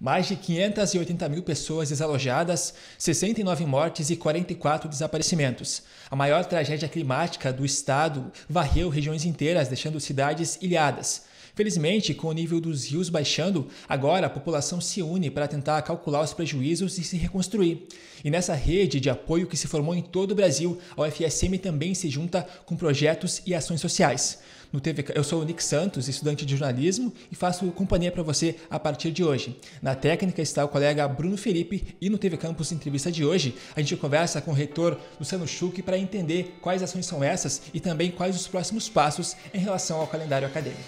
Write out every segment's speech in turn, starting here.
Mais de 580 mil pessoas desalojadas, 69 mortes e 44 desaparecimentos. A maior tragédia climática do estado varreu regiões inteiras, deixando cidades ilhadas. Felizmente, com o nível dos rios baixando, agora a população se une para tentar calcular os prejuízos e se reconstruir. E nessa rede de apoio que se formou em todo o Brasil, a UFSM também se junta com projetos e ações sociais no TVK. Eu sou o Nick Santos, estudante de jornalismo, e faço companhia para você a partir de hoje. Na técnica está o colega Bruno Felipe e no TV Campus Entrevista de hoje a gente conversa com o reitor Luciano Schuch para entender quais ações são essas e também quais os próximos passos em relação ao calendário acadêmico.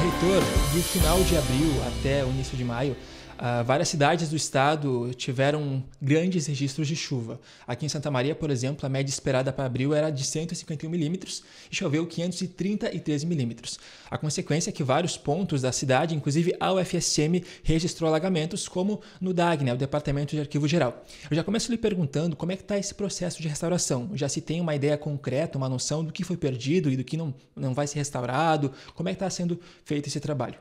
Reitor, do final de abril até o início de maio, Uh, várias cidades do estado tiveram grandes registros de chuva. Aqui em Santa Maria, por exemplo, a média esperada para abril era de 151 milímetros e choveu 533 milímetros. A consequência é que vários pontos da cidade, inclusive a UFSM, registrou alagamentos, como no DAG, né, o Departamento de Arquivo Geral. Eu já começo lhe perguntando como é que está esse processo de restauração. Já se tem uma ideia concreta, uma noção do que foi perdido e do que não, não vai ser restaurado? Como é que está sendo feito esse trabalho?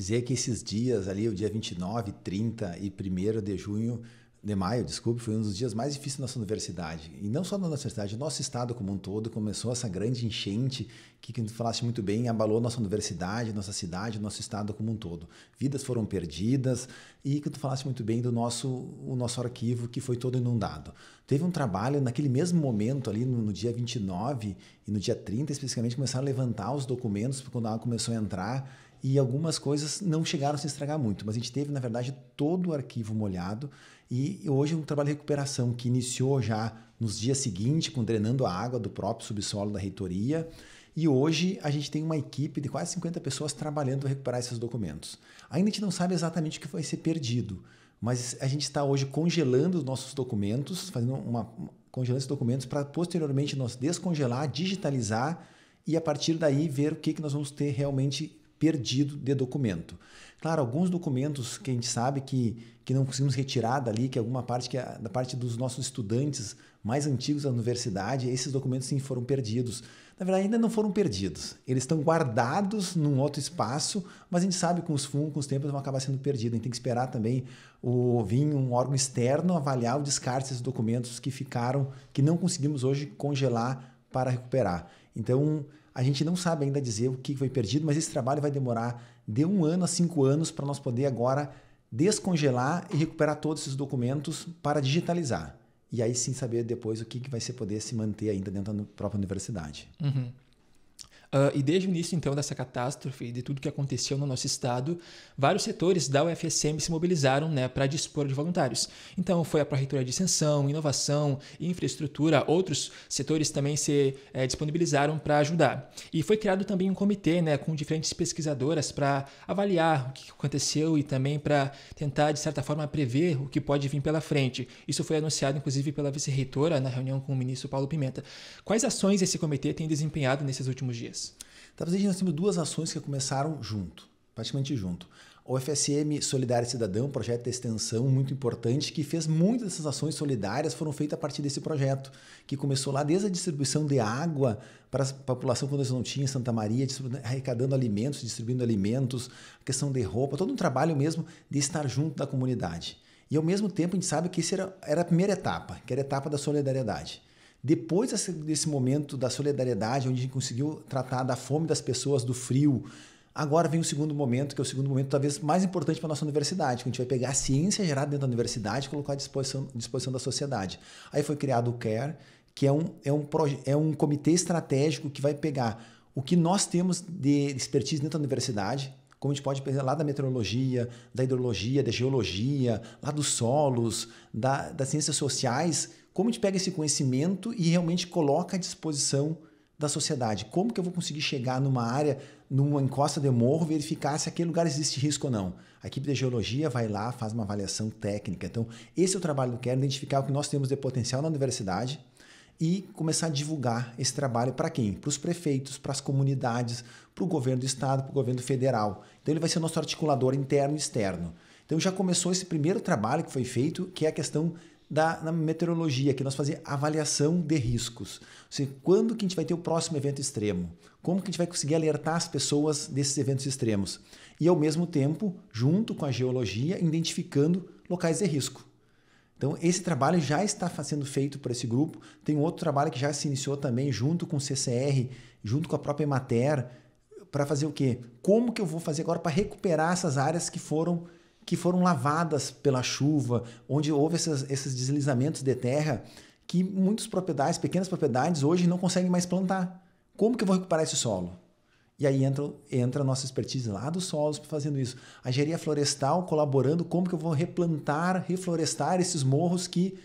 dizer que esses dias ali, o dia 29, 30 e 1 de junho, de maio, desculpe, foi um dos dias mais difíceis da nossa universidade. E não só na nossa universidade, nosso estado como um todo começou essa grande enchente que, como tu falaste muito bem, abalou nossa universidade, nossa cidade, nosso estado como um todo. Vidas foram perdidas e que tu falaste muito bem do nosso, o nosso arquivo que foi todo inundado. Teve um trabalho naquele mesmo momento ali, no, no dia 29 e no dia 30 especificamente, começaram a levantar os documentos quando a água começou a entrar e algumas coisas não chegaram a se estragar muito, mas a gente teve, na verdade, todo o arquivo molhado e hoje é um trabalho de recuperação que iniciou já nos dias seguintes, com drenando a água do próprio subsolo da reitoria e hoje a gente tem uma equipe de quase 50 pessoas trabalhando para recuperar esses documentos. Ainda a gente não sabe exatamente o que vai ser perdido, mas a gente está hoje congelando os nossos documentos, fazendo uma congelando esses documentos para posteriormente nós descongelar, digitalizar e a partir daí ver o que, que nós vamos ter realmente perdido de documento. Claro, alguns documentos que a gente sabe que, que não conseguimos retirar dali, que alguma parte que da parte dos nossos estudantes mais antigos da universidade, esses documentos sim foram perdidos na verdade, ainda não foram perdidos. Eles estão guardados num outro espaço, mas a gente sabe que com os fungos, com os tempos, vão acabar sendo perdidos. A gente tem que esperar também o vir um órgão externo avaliar o descarte desses documentos que ficaram, que não conseguimos hoje congelar para recuperar. Então, a gente não sabe ainda dizer o que foi perdido, mas esse trabalho vai demorar de um ano a cinco anos para nós poder agora descongelar e recuperar todos esses documentos para digitalizar e aí sim saber depois o que, que vai ser poder se manter ainda dentro da própria universidade. Uhum. Uh, e desde o início, então, dessa catástrofe e de tudo que aconteceu no nosso estado, vários setores da UFSM se mobilizaram né, para dispor de voluntários. Então, foi a Pró-Reitoria de Extensão, Inovação, Infraestrutura, outros setores também se é, disponibilizaram para ajudar. E foi criado também um comitê né, com diferentes pesquisadoras para avaliar o que aconteceu e também para tentar, de certa forma, prever o que pode vir pela frente. Isso foi anunciado, inclusive, pela vice-reitora na reunião com o ministro Paulo Pimenta. Quais ações esse comitê tem desempenhado nesses últimos dias? 2022. Talvez a gente tenha duas ações que começaram junto, praticamente junto. O FSM Solidário Cidadão, um projeto de extensão muito importante, que fez muitas dessas ações solidárias foram feitas a partir desse projeto, que começou lá desde a distribuição de água para a população quando eles não tinham em Santa Maria, arrecadando alimentos, distribuindo alimentos, a questão de roupa, todo um trabalho mesmo de estar junto da comunidade. E ao mesmo tempo a gente sabe que isso era, era a primeira etapa, que era a etapa da solidariedade. Depois desse momento da solidariedade, onde a gente conseguiu tratar da fome das pessoas, do frio, Agora vem o segundo momento, que é o segundo momento talvez mais importante para a nossa universidade, que a gente vai pegar a ciência gerada dentro da universidade e colocar à disposição, disposição da sociedade. Aí foi criado o CARE, que é um, é, um é um comitê estratégico que vai pegar o que nós temos de expertise dentro da universidade, como a gente pode pensar lá da meteorologia, da hidrologia, da geologia, lá dos solos, da, das ciências sociais, como a gente pega esse conhecimento e realmente coloca à disposição da sociedade? Como que eu vou conseguir chegar numa área, numa encosta de morro, verificar se aquele lugar existe risco ou não? A equipe de geologia vai lá, faz uma avaliação técnica. Então, esse é o trabalho do Quero, identificar o que nós temos de potencial na universidade e começar a divulgar esse trabalho para quem? Para os prefeitos, para as comunidades, para o governo do estado, para o governo federal. Então, ele vai ser nosso articulador interno e externo. Então já começou esse primeiro trabalho que foi feito, que é a questão da, na meteorologia, que nós fazemos avaliação de riscos. Ou assim, seja, quando que a gente vai ter o próximo evento extremo? Como que a gente vai conseguir alertar as pessoas desses eventos extremos? E, ao mesmo tempo, junto com a geologia, identificando locais de risco. Então, esse trabalho já está sendo feito por esse grupo. Tem um outro trabalho que já se iniciou também, junto com o CCR, junto com a própria Emater, para fazer o quê? Como que eu vou fazer agora para recuperar essas áreas que foram que foram lavadas pela chuva, onde houve essas, esses deslizamentos de terra que muitas propriedades, pequenas propriedades, hoje não conseguem mais plantar. Como que eu vou recuperar esse solo? E aí entra, entra a nossa expertise lá dos solos fazendo isso. A engenharia florestal colaborando, como que eu vou replantar, reflorestar esses morros que,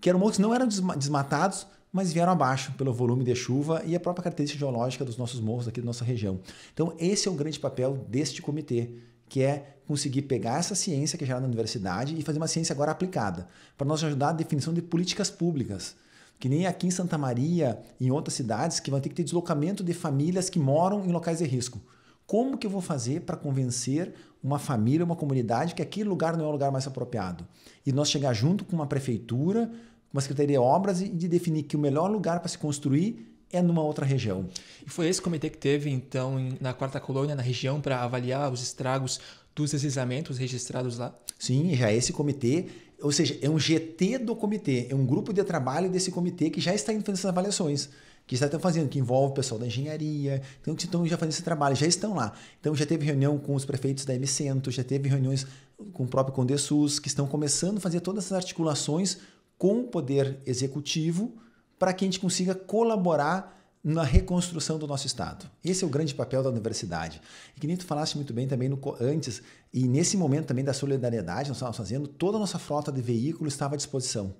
que eram morros que não eram desmatados, mas vieram abaixo pelo volume de chuva e a própria característica geológica dos nossos morros aqui da nossa região. Então esse é o grande papel deste comitê, que é conseguir pegar essa ciência que é gerada na universidade e fazer uma ciência agora aplicada, para nós ajudar a definição de políticas públicas. Que nem aqui em Santa Maria e em outras cidades que vão ter que ter deslocamento de famílias que moram em locais de risco. Como que eu vou fazer para convencer uma família, uma comunidade que aquele lugar não é o lugar mais apropriado? E nós chegar junto com uma prefeitura, com uma secretaria de obras e de definir que o melhor lugar para se construir é numa outra região. E foi esse comitê que teve, então, em, na quarta colônia, na região, para avaliar os estragos dos deslizamentos registrados lá? Sim, já é esse comitê, ou seja, é um GT do comitê, é um grupo de trabalho desse comitê que já está indo fazendo essas avaliações que já estão fazendo, que envolve o pessoal da engenharia, então que estão já fazendo esse trabalho, já estão lá. Então já teve reunião com os prefeitos da m já teve reuniões com o próprio Condessus, que estão começando a fazer todas essas articulações com o poder executivo para que a gente consiga colaborar na reconstrução do nosso Estado. Esse é o grande papel da universidade. E que nem tu falaste muito bem também no, antes, e nesse momento também da solidariedade, nós estávamos fazendo, toda a nossa frota de veículos estava à disposição.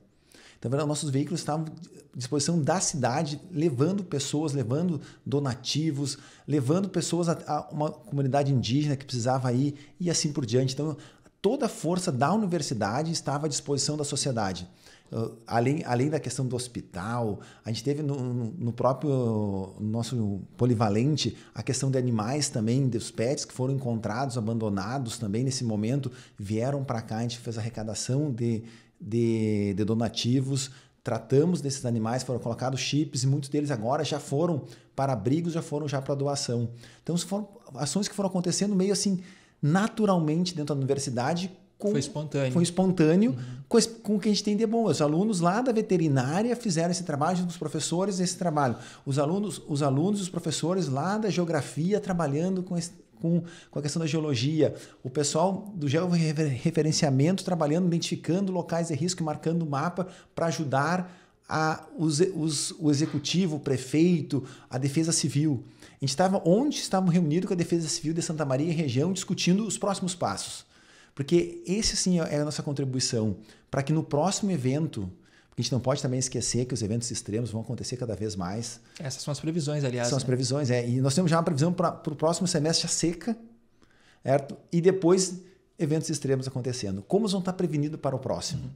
Então, nossos veículos estavam à disposição da cidade, levando pessoas, levando donativos, levando pessoas a, a uma comunidade indígena que precisava ir e assim por diante. Então, toda a força da universidade estava à disposição da sociedade. Ah, além, além da questão do hospital, a gente teve no, no próprio nosso polivalente a questão de animais também, dos pets que foram encontrados, abandonados também nesse momento, vieram para cá, a gente fez arrecadação de, de, de donativos, tratamos desses animais, foram colocados chips e muitos deles agora já foram para abrigos, já foram já para doação. Então, foram ações que foram acontecendo meio assim naturalmente dentro da universidade com, foi espontâneo, foi espontâneo uhum. com, o que a gente tem de bom. Os alunos lá da veterinária fizeram esse trabalho, os professores esse trabalho. Os alunos, os alunos e os professores lá da geografia trabalhando com esse, com, com, a questão da geologia, o pessoal do georreferenciamento trabalhando, identificando locais de risco e marcando o mapa para ajudar a, os, os, o executivo, o prefeito, a defesa civil. A gente estava, onde estávamos reunidos com a defesa civil de Santa Maria e região, discutindo os próximos passos. Porque esse sim é, é a nossa contribuição para que no próximo evento porque a gente não pode também esquecer que os eventos extremos vão acontecer cada vez mais. Essas são as previsões, aliás. São né? as previsões, é. E nós temos já uma previsão para o próximo semestre já seca, certo? E depois eventos extremos acontecendo. Como vão estar prevenidos para o próximo? Uhum.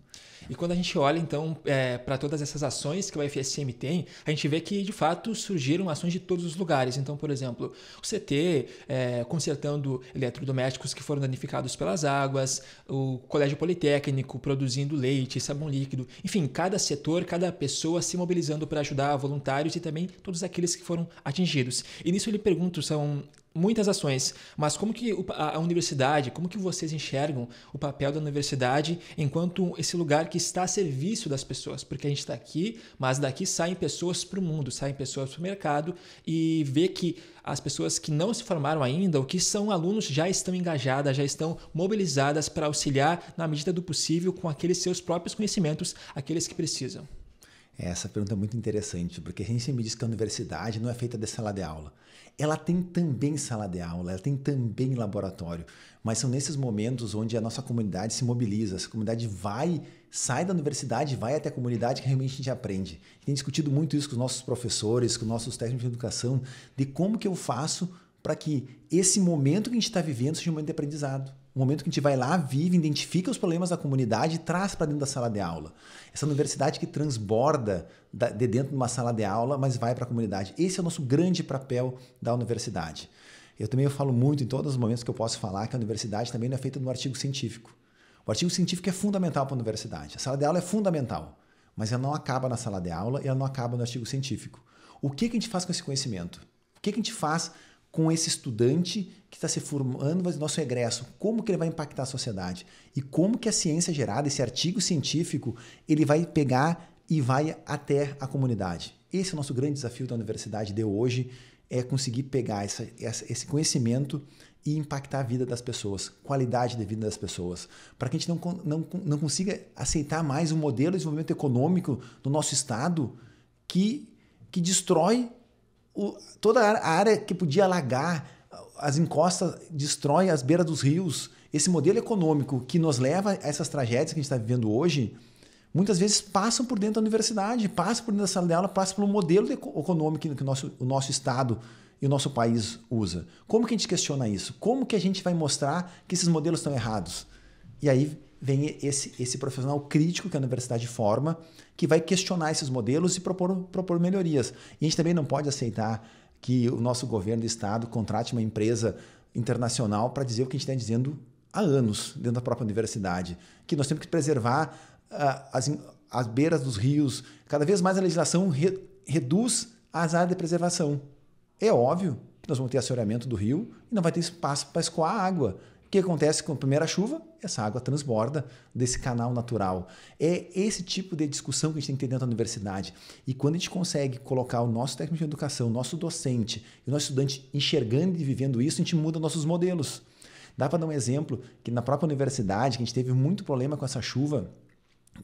E quando a gente olha, então, é, para todas essas ações que o FSM tem, a gente vê que, de fato, surgiram ações de todos os lugares. Então, por exemplo, o CT é, consertando eletrodomésticos que foram danificados pelas águas, o Colégio Politécnico produzindo leite, sabão líquido. Enfim, cada setor, cada pessoa se mobilizando para ajudar voluntários e também todos aqueles que foram atingidos. E nisso eu lhe pergunto, são muitas ações, mas como que a universidade, como que vocês enxergam o papel da universidade enquanto esse lugar que está a serviço das pessoas? Porque a gente está aqui, mas daqui saem pessoas para o mundo, saem pessoas para o mercado e vê que as pessoas que não se formaram ainda ou que são alunos já estão engajadas, já estão mobilizadas para auxiliar na medida do possível com aqueles seus próprios conhecimentos, aqueles que precisam. Essa pergunta é muito interessante, porque a gente sempre diz que a universidade não é feita de sala de aula. Ela tem também sala de aula, ela tem também laboratório, mas são nesses momentos onde a nossa comunidade se mobiliza, essa comunidade vai, sai da universidade, vai até a comunidade que realmente a gente aprende. Tem discutido muito isso com os nossos professores, com os nossos técnicos de educação, de como que eu faço para que esse momento que a gente está vivendo seja um momento de aprendizado um momento que a gente vai lá, vive, identifica os problemas da comunidade e traz para dentro da sala de aula. Essa universidade que transborda de dentro de uma sala de aula, mas vai para a comunidade. Esse é o nosso grande papel da universidade. Eu também eu falo muito em todos os momentos que eu posso falar que a universidade também não é feita no artigo científico. O artigo científico é fundamental para a universidade. A sala de aula é fundamental, mas ela não acaba na sala de aula e ela não acaba no artigo científico. O que, que a gente faz com esse conhecimento? O que, que a gente faz com esse estudante que está se formando, mas nosso egresso, como que ele vai impactar a sociedade e como que a ciência gerada, esse artigo científico, ele vai pegar e vai até a comunidade. Esse é o nosso grande desafio da universidade de hoje, é conseguir pegar essa, essa, esse conhecimento e impactar a vida das pessoas, qualidade de vida das pessoas, para que a gente não, não, não consiga aceitar mais o um modelo de desenvolvimento econômico do nosso Estado que, que destrói o, toda a área que podia alagar, as encostas destrói as beiras dos rios. Esse modelo econômico que nos leva a essas tragédias que a gente está vivendo hoje, muitas vezes passam por dentro da universidade, passam por dentro da sala de aula, passam pelo modelo econômico que o nosso, o nosso Estado e o nosso país usa. Como que a gente questiona isso? Como que a gente vai mostrar que esses modelos estão errados? E aí vem esse, esse profissional crítico que a universidade forma, que vai questionar esses modelos e propor, propor melhorias. E a gente também não pode aceitar que o nosso governo do estado contrate uma empresa internacional para dizer o que a gente está dizendo há anos dentro da própria universidade, que nós temos que preservar uh, as, as beiras dos rios. Cada vez mais a legislação re, reduz as áreas de preservação. É óbvio que nós vamos ter aceleramento do rio e não vai ter espaço para escoar água. O que acontece com a primeira chuva? Essa água transborda desse canal natural. É esse tipo de discussão que a gente tem que ter dentro da universidade. E quando a gente consegue colocar o nosso técnico de educação, o nosso docente e o nosso estudante enxergando e vivendo isso, a gente muda nossos modelos. Dá para dar um exemplo que na própria universidade, que a gente teve muito problema com essa chuva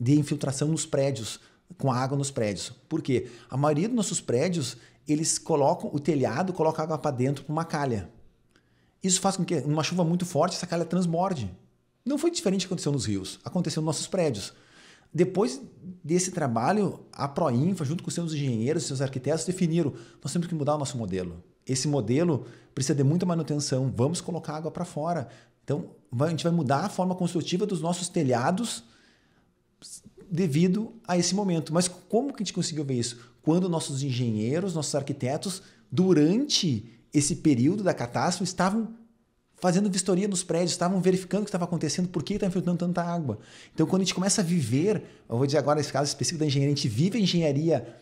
de infiltração nos prédios, com água nos prédios. Por quê? A maioria dos nossos prédios, eles colocam o telhado, coloca água para dentro para uma calha. Isso faz com que, numa chuva muito forte, essa calha transborde. Não foi diferente que aconteceu nos rios, aconteceu nos nossos prédios. Depois desse trabalho, a Proinfa, junto com seus engenheiros, seus arquitetos, definiram: nós temos que mudar o nosso modelo. Esse modelo precisa de muita manutenção, vamos colocar água para fora. Então, a gente vai mudar a forma construtiva dos nossos telhados devido a esse momento. Mas como que a gente conseguiu ver isso? Quando nossos engenheiros, nossos arquitetos, durante esse período da catástrofe, estavam fazendo vistoria nos prédios, estavam verificando o que estava acontecendo, por que estava tá infiltrando tanta água. Então, quando a gente começa a viver, eu vou dizer agora esse caso específico da engenharia, a gente vive a engenharia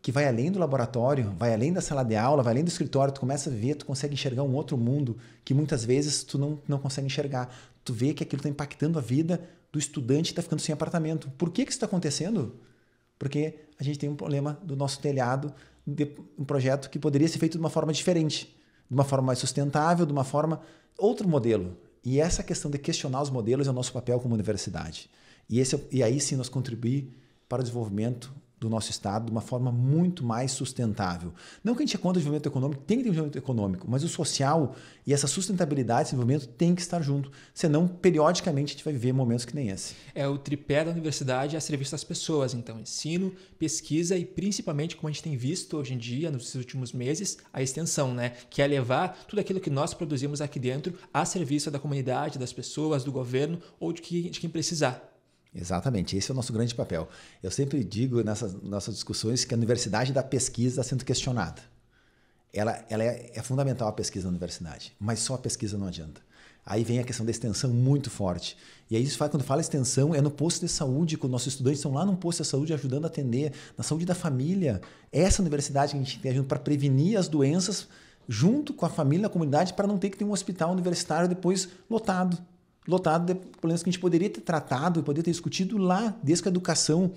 que vai além do laboratório, vai além da sala de aula, vai além do escritório, tu começa a ver, tu consegue enxergar um outro mundo que muitas vezes tu não, não consegue enxergar. Tu vê que aquilo está impactando a vida do estudante que está ficando sem apartamento. Por que, que isso está acontecendo? Porque a gente tem um problema do nosso telhado, de um projeto que poderia ser feito de uma forma diferente, de uma forma mais sustentável, de uma forma. outro modelo. E essa questão de questionar os modelos é o nosso papel como universidade. E, esse, é e aí sim nós contribuir para o desenvolvimento do nosso Estado de uma forma muito mais sustentável. Não que a gente é contra o desenvolvimento econômico, tem que ter um desenvolvimento econômico, mas o social e essa sustentabilidade, esse desenvolvimento tem que estar junto. Senão, periodicamente, a gente vai viver momentos que nem esse. É o tripé da universidade é a serviço das pessoas. Então, ensino, pesquisa e principalmente, como a gente tem visto hoje em dia, nos últimos meses, a extensão, né? Que é levar tudo aquilo que nós produzimos aqui dentro a serviço da comunidade, das pessoas, do governo ou de quem precisar. Exatamente, esse é o nosso grande papel. Eu sempre digo nessas nossas discussões que a universidade da pesquisa está sendo questionada. Ela, ela é, é, fundamental a pesquisa na universidade, mas só a pesquisa não adianta. Aí vem a questão da extensão muito forte. E aí, isso faz, quando fala extensão, é no posto de saúde, que os nossos estudantes estão lá no posto de saúde ajudando a atender, na saúde da família. É essa universidade que a gente tem ajuda para prevenir as doenças junto com a família, a comunidade, para não ter que ter um hospital universitário depois lotado lotado de problemas que a gente poderia ter tratado e poderia ter discutido lá, desde a educação,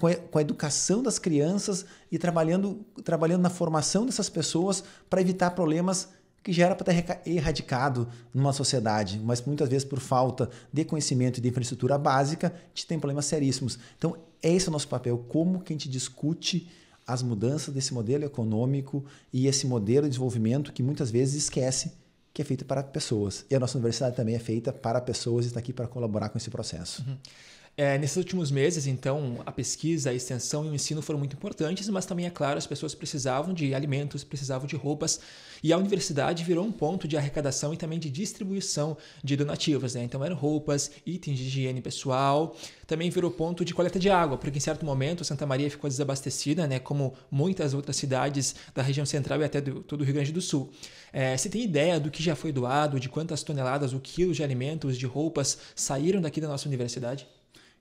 com a, educação das crianças e trabalhando, trabalhando na formação dessas pessoas para evitar problemas que já era para ter erradicado numa sociedade, mas muitas vezes por falta de conhecimento e de infraestrutura básica, a gente tem problemas seríssimos. Então, esse é o nosso papel, como que a gente discute as mudanças desse modelo econômico e esse modelo de desenvolvimento que muitas vezes esquece que é feita para pessoas. E a nossa universidade também é feita para pessoas e está aqui para colaborar com esse processo. Uhum. É, nesses últimos meses, então, a pesquisa, a extensão e o ensino foram muito importantes, mas também, é claro, as pessoas precisavam de alimentos, precisavam de roupas, e a universidade virou um ponto de arrecadação e também de distribuição de donativas. Né? Então, eram roupas, itens de higiene pessoal, também virou ponto de coleta de água, porque em certo momento Santa Maria ficou desabastecida, né? como muitas outras cidades da região central e até do, todo o Rio Grande do Sul. É, você tem ideia do que já foi doado, de quantas toneladas, o quilo de alimentos, de roupas saíram daqui da nossa universidade?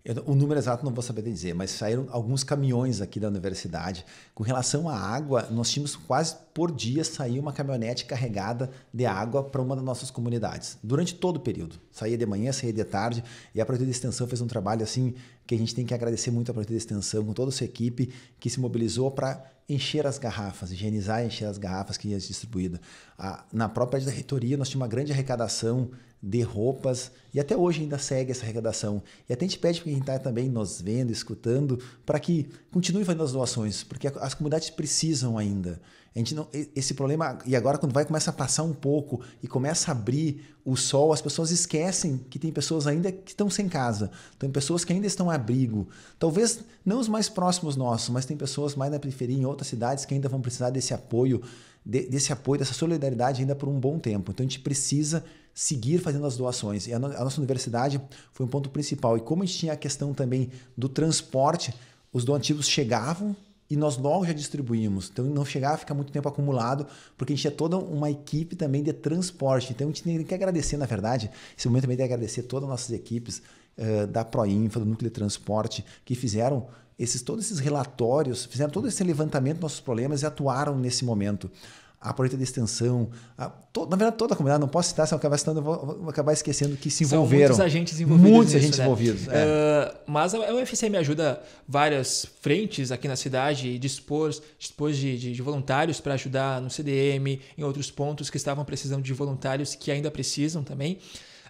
Eu, o número exato não vou saber dizer, mas saíram alguns caminhões aqui da universidade. Com relação à água, nós tínhamos quase por dia sair uma caminhonete carregada de água para uma das nossas comunidades, durante todo o período. Saía de manhã, saía de tarde, e a Projeto de Extensão fez um trabalho assim que a gente tem que agradecer muito à Projeto de Extensão, com toda a sua equipe que se mobilizou para encher as garrafas, higienizar e encher as garrafas que ia distribuída. na própria diretoria, nós tínhamos uma grande arrecadação de roupas e até hoje ainda segue essa arrecadação. E até a gente pede para quem está também nos vendo, escutando, para que continue fazendo as doações, porque as comunidades precisam ainda. A gente não, esse problema, e agora quando vai começa a passar um pouco e começa a abrir o sol, as pessoas esquecem que tem pessoas ainda que estão sem casa, tem pessoas que ainda estão em abrigo. Talvez não os mais próximos nossos, mas tem pessoas mais na periferia, em outras cidades, que ainda vão precisar desse apoio de, desse apoio, dessa solidariedade ainda por um bom tempo. Então a gente precisa seguir fazendo as doações. E a, no, a nossa universidade foi um ponto principal. E como a gente tinha a questão também do transporte, os donativos chegavam e nós logo já distribuímos. Então não chegava a ficar muito tempo acumulado, porque a gente tinha toda uma equipe também de transporte. Então a gente tem que agradecer, na verdade, esse momento também tem que agradecer todas as nossas equipes uh, da Proinfa, do Núcleo de Transporte, que fizeram esses, todos esses relatórios, fizeram todo esse levantamento dos nossos problemas e atuaram nesse momento. A projeto de extensão, a, to, na verdade, toda a comunidade, não posso citar, se eu acabar citando, eu vou, vou, acabar esquecendo que se envolveram. São muitos agentes envolvidos. Muitos nisso, agentes né? envolvidos. É. Uh, mas a UFC me ajuda várias frentes aqui na cidade e dispôs, de, de, de voluntários para ajudar no CDM, em outros pontos que estavam precisando de voluntários que ainda precisam também.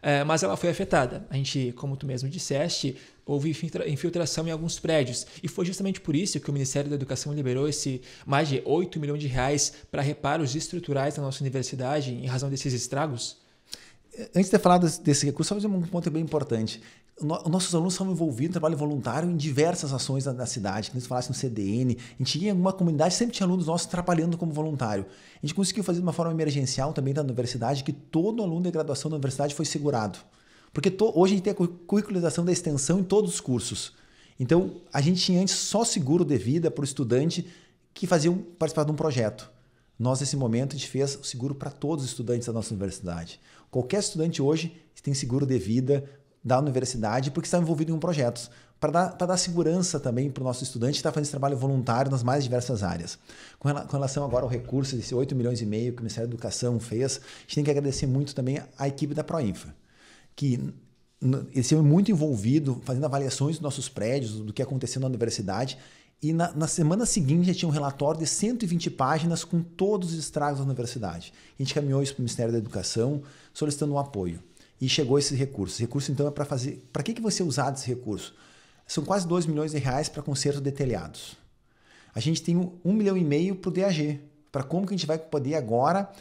É, mas ela foi afetada. A gente, como tu mesmo disseste, houve infiltração em alguns prédios. E foi justamente por isso que o Ministério da Educação liberou esse mais de 8 milhões de reais para reparos estruturais na nossa universidade em razão desses estragos? É, antes de falar desse recurso, só fazer um ponto bem importante nossos alunos são envolvidos em trabalho voluntário em diversas ações na, cidade, que eles falassem no CDN. A gente ia em alguma comunidade, sempre tinha alunos nossos trabalhando como voluntário. A gente conseguiu fazer de uma forma emergencial também da universidade, que todo aluno de graduação da universidade foi segurado. Porque to, hoje a gente tem a curricularização da extensão em todos os cursos. Então, a gente tinha antes só seguro de vida para o estudante que fazia participar de um projeto. Nós, nesse momento, a gente fez seguro para todos os estudantes da nossa universidade. Qualquer estudante hoje tem seguro de vida da universidade porque está envolvido em um projeto. Para dar, dar segurança também para o nosso estudante que está fazendo esse trabalho voluntário nas mais diversas áreas. Com, rela, com relação agora ao recurso desse 8 milhões e meio que o Ministério da Educação fez, a gente tem que agradecer muito também à equipe da Proinfa, que esteve muito envolvido, fazendo avaliações dos nossos prédios, do que aconteceu na universidade. E na, na, semana seguinte já tinha um relatório de 120 páginas com todos os estragos da universidade. A gente caminhou isso para o Ministério da Educação, solicitando um apoio e chegou esse recurso. Esse recurso, então, é para fazer. Para que, que você usar desse recurso? São quase 2 milhões de reais para conserto de telhados. A gente tem 1 um milhão e meio para o DAG. Para como que a gente vai poder agora,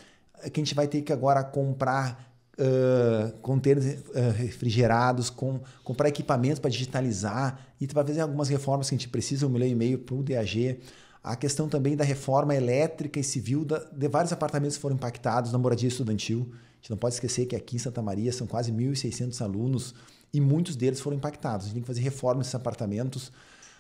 é que a gente vai ter que agora comprar uh, contêineres uh, refrigerados, com, comprar equipamentos para digitalizar e para fazer algumas reformas que a gente precisa, 1 um milhão e meio para o DAG. A questão também da reforma elétrica e civil da, de vários apartamentos que foram impactados na moradia estudantil gente não pode esquecer que aqui em Santa Maria são quase 1.600 alunos e muitos deles foram impactados. A gente tem que fazer reformas nesses apartamentos.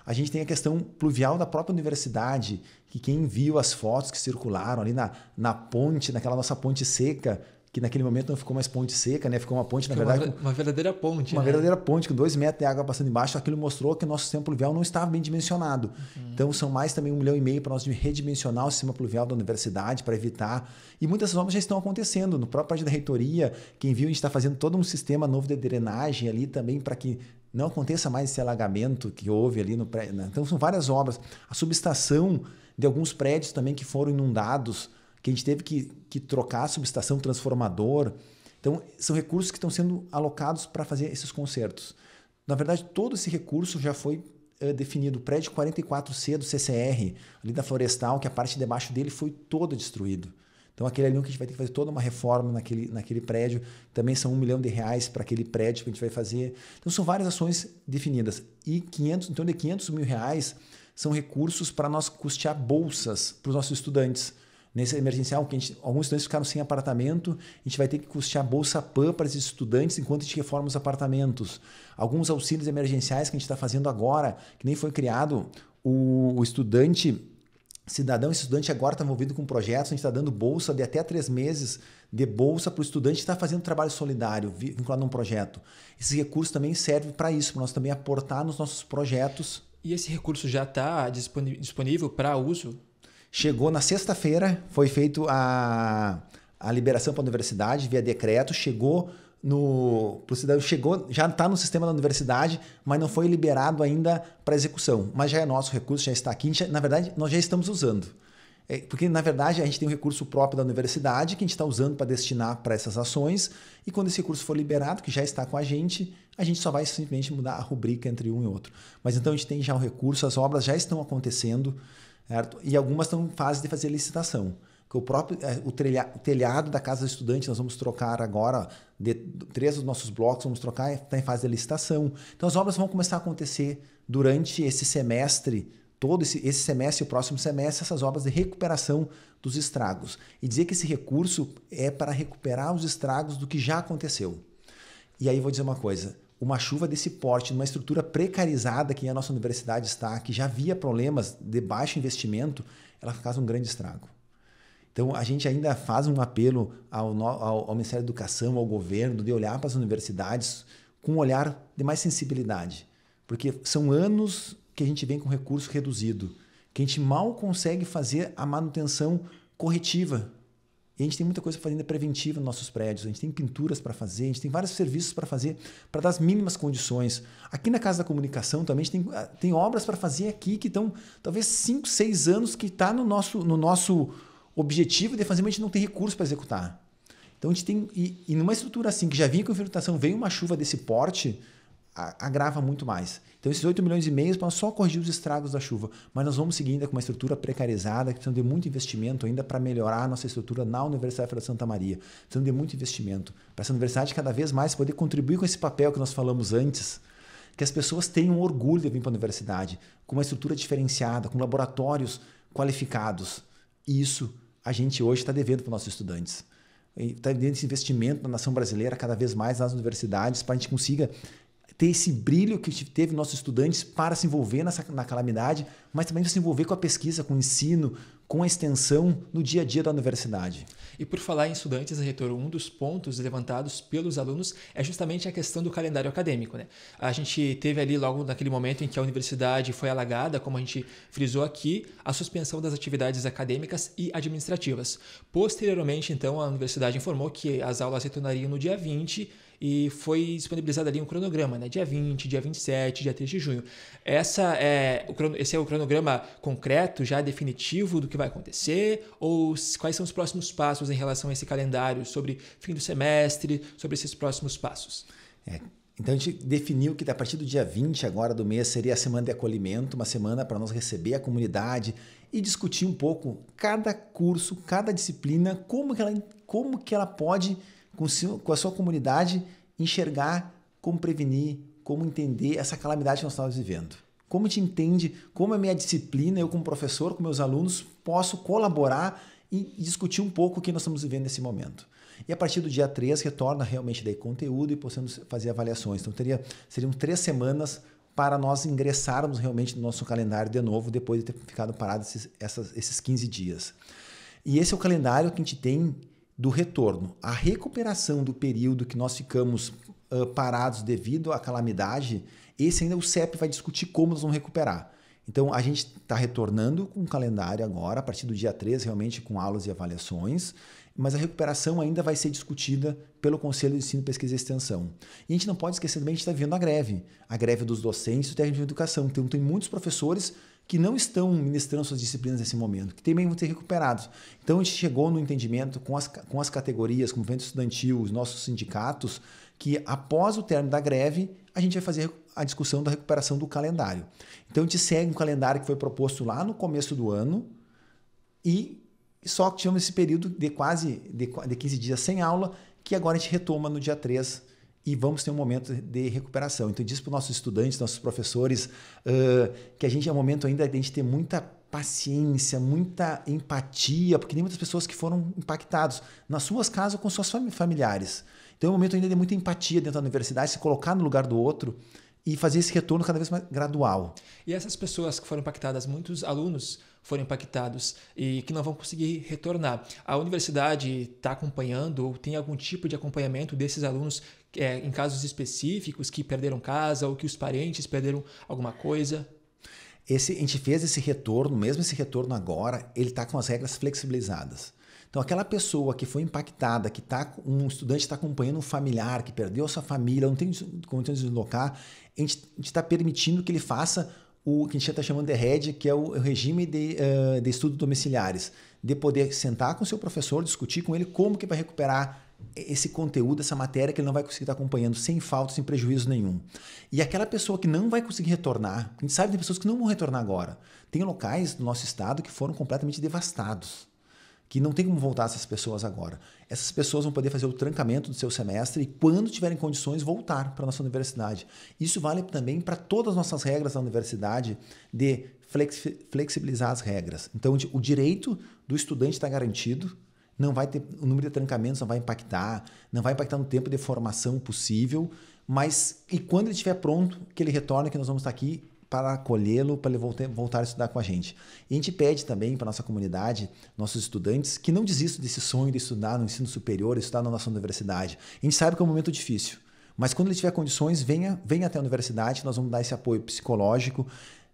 A gente tem a questão pluvial da própria universidade, que quem viu as fotos que circularam ali na, na ponte, naquela nossa ponte seca, que naquele momento não ficou mais ponte seca, né? Ficou uma ponte, na verdade. Uma, uma verdadeira ponte. Uma né? verdadeira ponte com dois metros de água passando embaixo. Aquilo mostrou que o nosso sistema pluvial não estava bem dimensionado. Uhum. Então, são mais também um milhão e meio para nós redimensionar o sistema pluvial da universidade, para evitar. E muitas obras já estão acontecendo. No próprio parte da reitoria, quem viu, a gente está fazendo todo um sistema novo de drenagem ali também para que não aconteça mais esse alagamento que houve ali no prédio. Né? Então, são várias obras. A subestação de alguns prédios também que foram inundados que a gente teve que, que trocar a subestação, transformador. Então, são recursos que estão sendo alocados para fazer esses concertos. Na verdade, todo esse recurso já foi eh, definido. O prédio 44C do CCR, ali da Florestal, que a parte de debaixo dele foi toda destruído. Então, aquele ali é que a gente vai ter que fazer toda uma reforma naquele, naquele prédio. Também são um milhão de reais para aquele prédio que a gente vai fazer. Então, são várias ações definidas. E 500, então, de 500 mil reais são recursos para nós custear bolsas para os nossos estudantes nesse emergencial, que gente, alguns estudantes ficaram sem apartamento, a gente vai ter que custear Bolsa PAN para esses estudantes enquanto a gente reforma os apartamentos. Alguns auxílios emergenciais que a gente está fazendo agora, que nem foi criado, o, o estudante cidadão esse estudante agora está envolvido com projetos, a gente está dando bolsa de até três meses de bolsa para o estudante que está fazendo trabalho solidário, vinculado a um projeto. Esse recurso também serve para isso, para nós também aportar nos nossos projetos. E esse recurso já está disponível para uso Chegou na sexta-feira, foi feito a, a liberação para a universidade via decreto, chegou no pro cidadão chegou, já está no sistema da universidade, mas não foi liberado ainda para execução. Mas já é nosso recurso, já está aqui. Já, na verdade, nós já estamos usando. É, porque, na verdade, a gente tem um recurso próprio da universidade que a gente está usando para destinar para essas ações. E quando esse recurso for liberado, que já está com a gente, a gente só vai simplesmente mudar a rubrica entre um e outro. Mas então a gente tem já um recurso, as obras já estão acontecendo. Certo? E algumas estão em fase de fazer licitação. Que o próprio é, o, o telhado da casa do estudante nós vamos trocar agora de três dos nossos blocos vamos trocar está em fase de licitação. Então as obras vão começar a acontecer durante esse semestre todo esse, esse semestre e o próximo semestre essas obras de recuperação dos estragos e dizer que esse recurso é para recuperar os estragos do que já aconteceu. E aí vou dizer uma coisa, uma chuva desse porte, numa estrutura precarizada que a nossa universidade está, que já havia problemas de baixo investimento, ela causa um grande estrago. Então, a gente ainda faz um apelo ao, ao, ao Ministério da Educação, ao governo, de olhar para as universidades com um olhar de mais sensibilidade, porque são anos que a gente vem com recurso reduzido, que a gente mal consegue fazer a manutenção corretiva e a gente tem muita coisa para fazer ainda preventiva nos nossos prédios, a gente tem pinturas para fazer, a gente tem vários serviços para fazer para dar as mínimas condições. Aqui na Casa da Comunicação também a gente tem, ah, tem obras para fazer aqui que estão talvez 5, 6 anos que está no nosso, no nosso objetivo de fazer, mas a gente não tem recurso para executar. Então a gente tem. E, e, numa estrutura assim, que já vinha com infiltração, veio uma chuva desse porte, agrava muito mais. Então, esses 8 milhões e meio para só corrigir os estragos da chuva. Mas nós vamos seguir ainda com uma estrutura precarizada, que precisa de muito investimento ainda para melhorar a nossa estrutura na Universidade Federal de Santa Maria. Precisamos de muito investimento para essa universidade cada vez mais poder contribuir com esse papel que nós falamos antes, que as pessoas tenham orgulho de vir para a universidade, com uma estrutura diferenciada, com laboratórios qualificados. E isso a gente hoje está devendo para os nossos estudantes está devendo esse investimento na nação brasileira cada vez mais nas universidades para a gente consiga ter esse brilho que teve nossos estudantes para se envolver nessa, na calamidade, mas também se envolver com a pesquisa, com o ensino, com a extensão no dia a dia da universidade. E por falar em estudantes, reitor, um dos pontos levantados pelos alunos é justamente a questão do calendário acadêmico. Né? A gente teve ali, logo naquele momento em que a universidade foi alagada, como a gente frisou aqui, a suspensão das atividades acadêmicas e administrativas. Posteriormente, então, a universidade informou que as aulas retornariam no dia 20 e foi disponibilizado ali um cronograma, né? Dia 20, dia 27, dia 3 de junho. Essa é, o, esse é o cronograma concreto, já definitivo do que vai acontecer? Ou quais são os próximos passos em relação a esse calendário sobre fim do semestre, sobre esses próximos passos? É, então a gente definiu que a partir do dia 20 agora do mês seria a semana de acolhimento, uma semana para nós receber a comunidade e discutir um pouco cada curso, cada disciplina, como que ela, como que ela pode com a sua comunidade, enxergar como prevenir, como entender essa calamidade que nós estamos vivendo. Como te entende, como a é minha disciplina, eu como professor, com meus alunos, posso colaborar e discutir um pouco o que nós estamos vivendo nesse momento. E a partir do dia 3, retorna realmente daí conteúdo e possamos fazer avaliações. Então, teria, seriam três semanas para nós ingressarmos realmente no nosso calendário de novo, depois de ter ficado parado esses, essas, esses 15 dias. E esse é o calendário que a gente tem do retorno. A recuperação do período que nós ficamos uh, parados devido à calamidade, esse ainda o CEP vai discutir como nós vamos recuperar. Então, a gente está retornando com o calendário agora, a partir do dia 3, realmente com aulas e avaliações, mas a recuperação ainda vai ser discutida pelo Conselho de Ensino, Pesquisa e Extensão. E a gente não pode esquecer também que a gente está vivendo a greve, a greve dos docentes do técnico de educação. Então, tem muitos professores que não estão ministrando suas disciplinas nesse momento, que também vão ser recuperados. Então a gente chegou no entendimento com as, com as categorias, com o movimento estudantil, os nossos sindicatos, que após o término da greve, a gente vai fazer a discussão da recuperação do calendário. Então a gente segue um calendário que foi proposto lá no começo do ano e só que tivemos esse período de quase de, de 15 dias sem aula, que agora a gente retoma no dia 3 e vamos ter um momento de recuperação. Então, diz para os nossos estudantes, nossos professores, uh, que a gente é um momento ainda de a gente ter muita paciência, muita empatia, porque tem muitas pessoas que foram impactados nas suas casas ou com seus familiares. Então, é um momento ainda de muita empatia dentro da universidade, se colocar no lugar do outro e fazer esse retorno cada vez mais gradual. E essas pessoas que foram impactadas, muitos alunos foram impactados e que não vão conseguir retornar. A universidade está acompanhando ou tem algum tipo de acompanhamento desses alunos é, em casos específicos que perderam casa ou que os parentes perderam alguma coisa? Esse, a gente fez esse retorno, mesmo esse retorno agora, ele está com as regras flexibilizadas. Então, aquela pessoa que foi impactada, que tá, um estudante está acompanhando um familiar, que perdeu a sua família, não tem condições de deslocar, a gente está permitindo que ele faça o que a gente está chamando de RED, que é o, é regime de, uh, de estudos domiciliares, de poder sentar com o seu professor, discutir com ele como que vai recuperar esse conteúdo, essa matéria que ele não vai conseguir estar tá acompanhando sem falta, sem prejuízo nenhum. E aquela pessoa que não vai conseguir retornar, a gente sabe de pessoas que não vão retornar agora. Tem locais do nosso estado que foram completamente devastados que não tem como voltar essas pessoas agora. Essas pessoas vão poder fazer o trancamento do seu semestre e, quando tiverem condições, voltar para a nossa universidade. Isso vale também para todas as nossas regras da universidade de flexibilizar as regras. Então, o direito do estudante está garantido, não vai ter o número de trancamentos não vai impactar, não vai impactar no tempo de formação possível, mas e quando ele estiver pronto, que ele retorne, que nós vamos estar aqui para acolhê-lo, para ele voltar a estudar com a gente. E a gente pede também para a nossa comunidade, nossos estudantes, que não desistam desse sonho de estudar no ensino superior, estudar na nossa universidade. A gente sabe que é um momento difícil, mas quando ele tiver condições, venha, venha até a universidade, nós vamos dar esse apoio psicológico.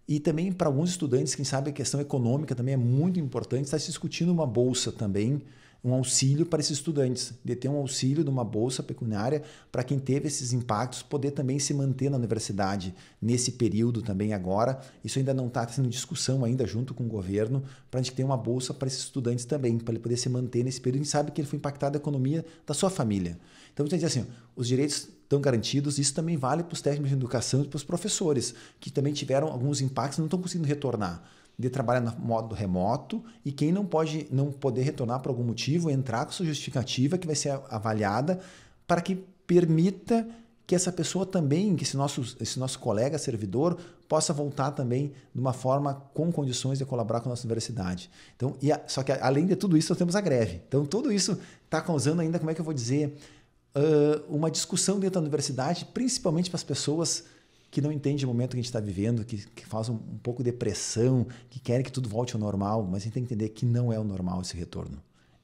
E também para alguns estudantes, quem sabe a questão econômica também é muito importante, está se discutindo uma bolsa também um auxílio para esses estudantes, de ter um auxílio de uma bolsa pecuniária para quem teve esses impactos poder também se manter na universidade nesse período também agora. Isso ainda não está sendo discussão ainda junto com o governo para a gente ter uma bolsa para esses estudantes também, para ele poder se manter nesse período. A gente sabe que ele foi impactado a economia da sua família. Então, a gente diz assim, os direitos estão garantidos. Isso também vale para os técnicos de educação e para os professores, que também tiveram alguns impactos e não estão conseguindo retornar de trabalhar no modo remoto e quem não pode não poder retornar por algum motivo, entrar com sua justificativa que vai ser avaliada para que permita que essa pessoa também, que esse nosso, esse nosso colega servidor possa voltar também de uma forma com condições de colaborar com a nossa universidade. Então, a, só que além de tudo isso, nós temos a greve. Então, tudo isso está causando ainda, como é que eu vou dizer, uh, uma discussão dentro da universidade, principalmente para as pessoas que não entende o momento que a gente está vivendo, que, que faz um, um pouco depressão, que quer que tudo volte ao normal, mas a gente tem que entender que não é o normal esse retorno.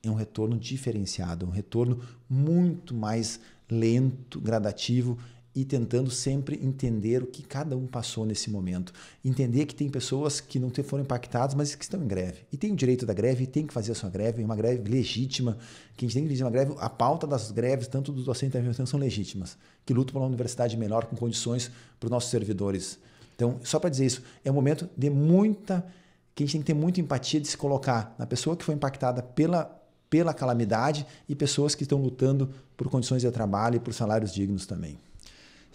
É um retorno diferenciado, é um retorno muito mais lento, gradativo, e tentando sempre entender o que cada um passou nesse momento. Entender que tem pessoas que não foram impactadas, mas que estão em greve. E tem o direito da greve, e tem que fazer a sua greve, é uma greve legítima, que a gente tem que dizer uma greve, a pauta das greves, tanto do docente da são legítimas, que lutam por uma universidade melhor, com condições para os nossos servidores. Então, só para dizer isso, é um momento de muita. que a gente tem que ter muita empatia de se colocar na pessoa que foi impactada pela, pela calamidade e pessoas que estão lutando por condições de trabalho e por salários dignos também.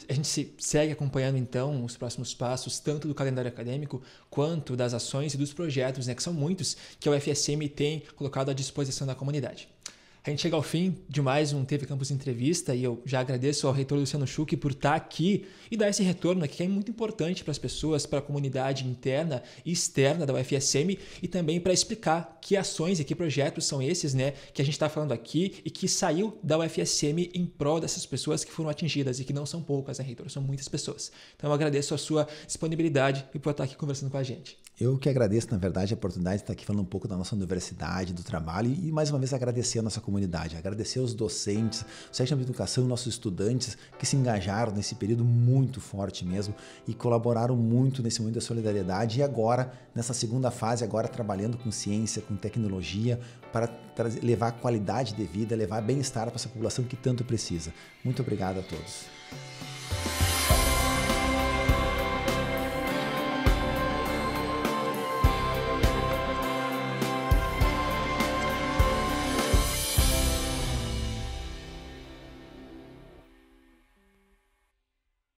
A gente segue acompanhando então os próximos passos, tanto do calendário acadêmico quanto das ações e dos projetos, né, que são muitos, que a UFSM tem colocado à disposição da comunidade. A gente chega ao fim de mais um TV Campus Entrevista e eu já agradeço ao reitor Luciano Schuch por estar tá aqui e dar esse retorno aqui que é muito importante para as pessoas, para a comunidade interna e externa da UFSM e também para explicar que ações e que projetos são esses né, que a gente está falando aqui e que saiu da UFSM em prol dessas pessoas que foram atingidas e que não são poucas, né, reitor? São muitas pessoas. Então eu agradeço a sua disponibilidade e por estar tá aqui conversando com a gente. Eu que agradeço, na verdade, a oportunidade de estar tá aqui falando um pouco da nossa universidade, do trabalho e mais uma vez agradecer a nossa comunidade comunidade. Agradecer aos docentes, o Sérgio de Educação nossos estudantes que se engajaram nesse período muito forte mesmo e colaboraram muito nesse momento da solidariedade e agora, nessa segunda fase, agora trabalhando com ciência, com tecnologia, para trazer, levar qualidade de vida, levar bem-estar para essa população que tanto precisa. Muito obrigado a todos.